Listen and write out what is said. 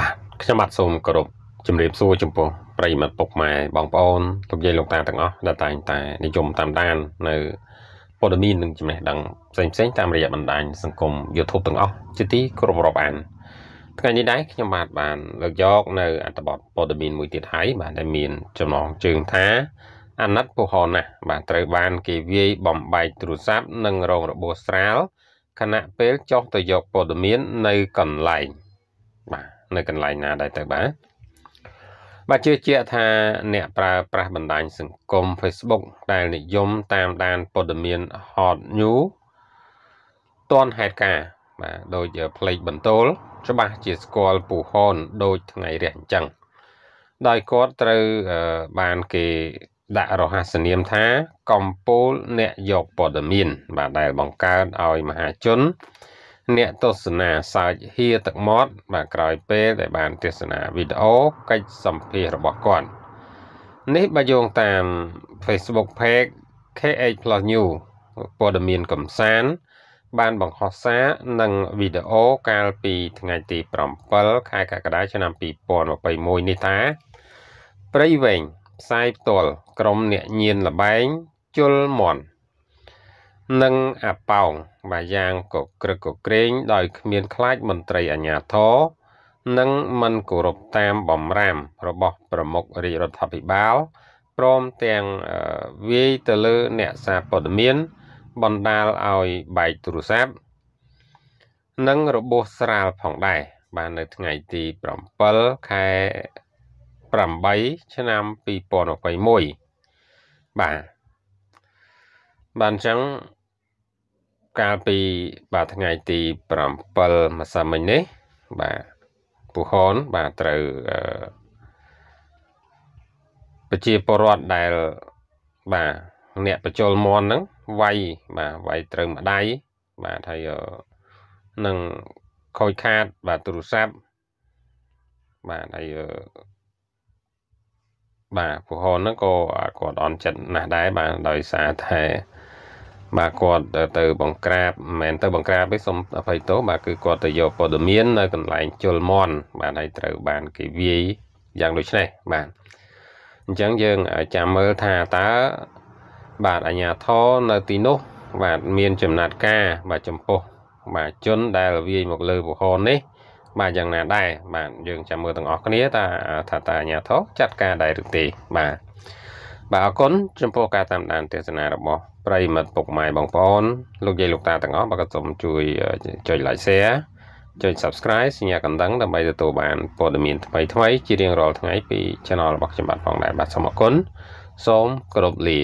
បាទខ្ញុំបាទសូមគោរពជំរាបសួរ ចំពោះប្រិយមិត្តពុកម៉ែបងប្អូនលោកយាយលោកតាទាំងអស់ដែលតែងតែនិយមតាមដាន នៅព័ត៌មាននិងចំណេះដឹងផ្សេងផ្សេងតាមរយៈបណ្ដាញសង្គម YouTube ទាំងអស់ជាទីគោរពរាប់អានថ្ងៃនេះដែរខ្ញុំបាទបានលើកយក នៅអត្ថបទព័ត៌មានមួយទៀតហើយបាទដែលមានចំណងជើងថា អាណិតពហណាស់បាទត្រូវបាន គេវាយបំបែកទូរស័ព្ទនិងរងរបួសស្រាលខណៈពេលចុះទៅយកព័ត៌មាននៅកន្លែងបាទនៅកន្លែងណាដែរទៅបាទបាទជឿជាក់ថាអ្នកប្រើប្រាស់បណ្ដាញសង្គម Facebook ដែលនិយមតាមដានព័ត៌មាន hot news ទាន់ហេតុការណ៍បាទដូចផ្លេចបន្ទោលច្បាស់ជាស្គាល់ពូហនដូចថ្ងៃរះអញ្ចឹង ដោយគាត់ត្រូវបានគេដាក់រហស្សនាមថាកម្ពូលអ្នកយកព័ត៌មាន បាទដែលបង្កើតឲ្យមហាជនអ្នកទស្សនាសើចហៀទឹកមាត់បាទក្រោយពេលដែលបានទស្សនាវីដេអូកិច្ចសម្ភាសរបស់គាត់នេះបើយោងតាម Facebook Page KH+ New ព័ត៌មានកំសាន្តបានបង្ហោះសារនិងវីដេអូកាលពីថ្ងៃទី7ខែកក្កដាឆ្នាំ2021នេះថាព្រៃវែងផ្សាយផ្ទាល់ក្រុមអ្នកញៀនលបែងជុលមន់និងអាប៉ោង បាទយ៉ាងកក្រឹកកក្រែងដោយគ្មាន ខ្លាចមន្ត្រីអាជ្ញាធរនិងមិនគោរពតាមបំរាមរបស់ប្រមុខរាជរដ្ឋាភិបាលព្រមទាំងវាយទៅលើអ្នកសារព័ត៌មានបណ្ដាលឲ្យបែកទូរស័ព្ទនិងរបួសស្រាលផងដែរបាននៅថ្ងៃទី7ខែ8ឆ្នាំ2021បាទបាទអញ្ចឹងកាលពីបាទថ្ងៃទី7ម្សិលមិញនេះ បាទពូហនបាទត្រូវអឺប្រជាពលរដ្ឋដែលបាទអ្នកបញ្ចូលមន់ហ្នឹងវាយបាទវាយត្រូវម្ដាយបាទហើយនឹងខូចខាតបាទទូរស័ព្ទបាទហើយបាទពូហនហ្នឹងក៏គាត់អន់ចិត្តណាស់ដែរបាទដោយសារថាបាទគាត់ទៅបង្ក្រាបមិនមែនទៅបង្ក្រាបទេសូមអភ័យទោសបាទគឺគាត់ទៅយកព័ត៌មាននៅកន្លែងជលមន់បាទហើយត្រូវបានគេវាយយ៉ាងដូចនេះបាទអញ្ចឹងយើងចាំមើលថាតើបាទអាជ្ញាធរនៅទីនោះបាទមានចំណាត់ការបាទចំពោះបាទជនដែលវាយមកលើពហននេះបាទយ៉ាងណាដែរបាទយើងចាំមើលទាំងអស់គ្នាថាថាតើអាជ្ញាធរចាត់ការដែរឬទេបាទបាទអរគុណចំពោះការតាមដានទស្សនារបស់ប្រិមិត្តពុកម៉ែបងប្អូនលោកយាយលោកតាទាំងអស់បាទក៏សូមជួយចុច like share ចុច subscribe សញ្ញាកណ្ដឹងដើម្បីទទួលបានព័ត៌មានថ្មីថ្មីជារៀងរាល់ថ្ងៃ ពី channel របស់ខ្ញុំបាទផងដែរបាទសូមអរគុណសូមគោរពលា